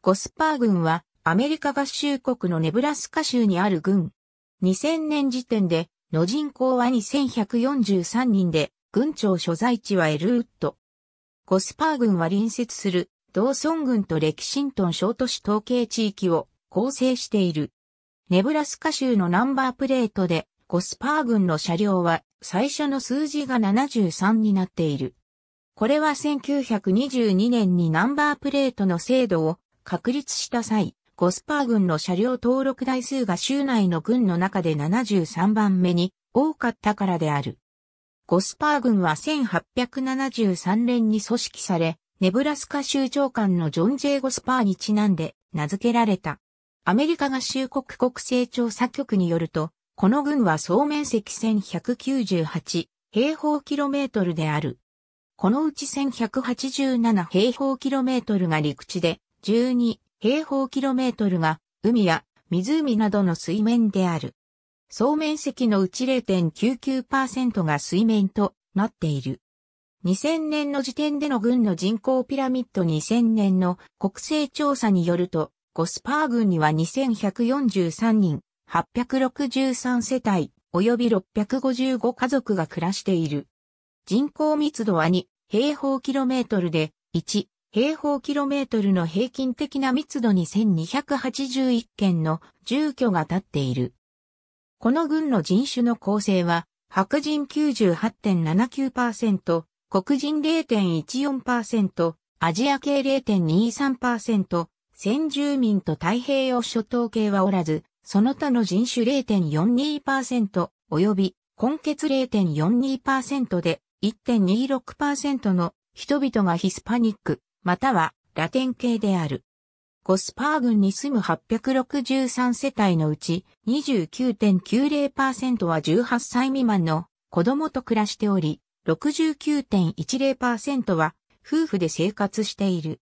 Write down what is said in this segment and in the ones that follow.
ゴスパー軍はアメリカ合衆国のネブラスカ州にある軍。2000年時点での人口は2143人で、軍庁所在地はエルウッド。ゴスパー軍は隣接するドーソンとレキシントン小都市統計地域を構成している。ネブラスカ州のナンバープレートでゴスパー軍の車両は最初の数字が73になっている。これは1922年にナンバープレートの制度を確立した際、ゴスパー軍の車両登録台数が州内の軍の中で73番目に多かったからである。ゴスパー軍は1873年に組織され、ネブラスカ州長官のジョン・ジェイ・ゴスパーにちなんで名付けられた。アメリカ合衆国国勢調査局によると、この軍は総面積1198平方キロメートルである。このうち1187平方キロメートルが陸地で、12平方キロメートルが海や湖などの水面である。総面積のうち0.99%が水面となっている。2000年の時点での軍の人口ピラミッド2000年の国勢調査によると、ゴスパー軍には2143人、863世帯、及び655家族が暮らしている。人口密度は2平方キロメートルで、1平方キロメートルの平均的な密度に1281件の住居が建っている。この軍の人種の構成は、白人98.79%、黒人0.14%、アジア系0.23%、先住民と太平洋諸島系はおらず、その他の人種0.42%及び根血0.42%で1.26%の人々がヒスパニック、またはラテン系である。ゴスパー郡に住む863世帯のうち29.90%は18歳未満の子供と暮らしており、69.10%は夫婦で生活している。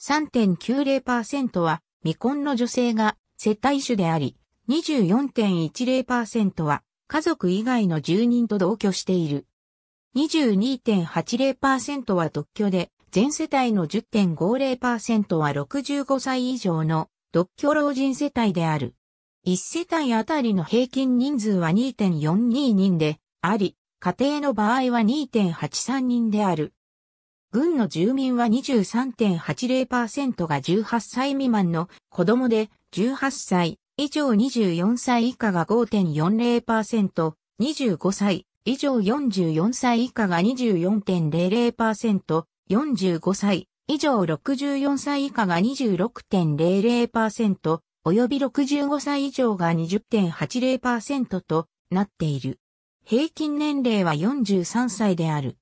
3.90%は未婚の女性が接待主であり、24.10%は家族以外の住人と同居している。22.80%は独居で、全世帯の10.50%は65歳以上の独居老人世帯である。1世帯あたりの平均人数は2.42人であり、家庭の場合は2.83人である。軍の住民は23.80%が18歳未満の子供で、18歳以上24歳以下が5.40%、25歳以上44歳以下が24.00%、45歳以上64歳以下が26.00%、及び65歳以上が20.80%となっている。平均年齢は43歳である。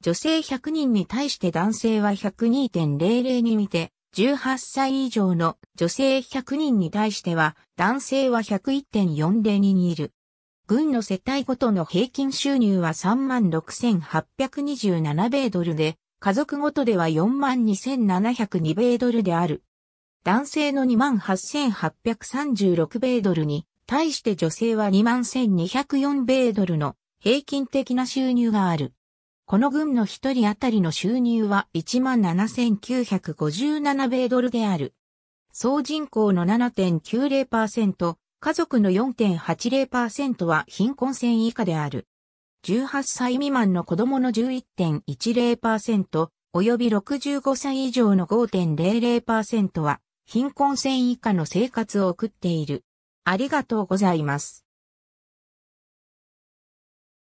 女性100人に対して男性は102.00に見て、18歳以上の女性100人に対しては男性は101.40にいる。軍の世帯ごとの平均収入は36,827米ドルで、家族ごとでは42,702米ドルである。男性の28,836米ドルに、対して女性は21,204米ドルの平均的な収入がある。この軍の一人当たりの収入は17,957米ドルである。総人口の7.90%、家族の4.80%は貧困線以下である。18歳未満の子供の11.10%、及び65歳以上の5.00%は貧困線以下の生活を送っている。ありがとうございます。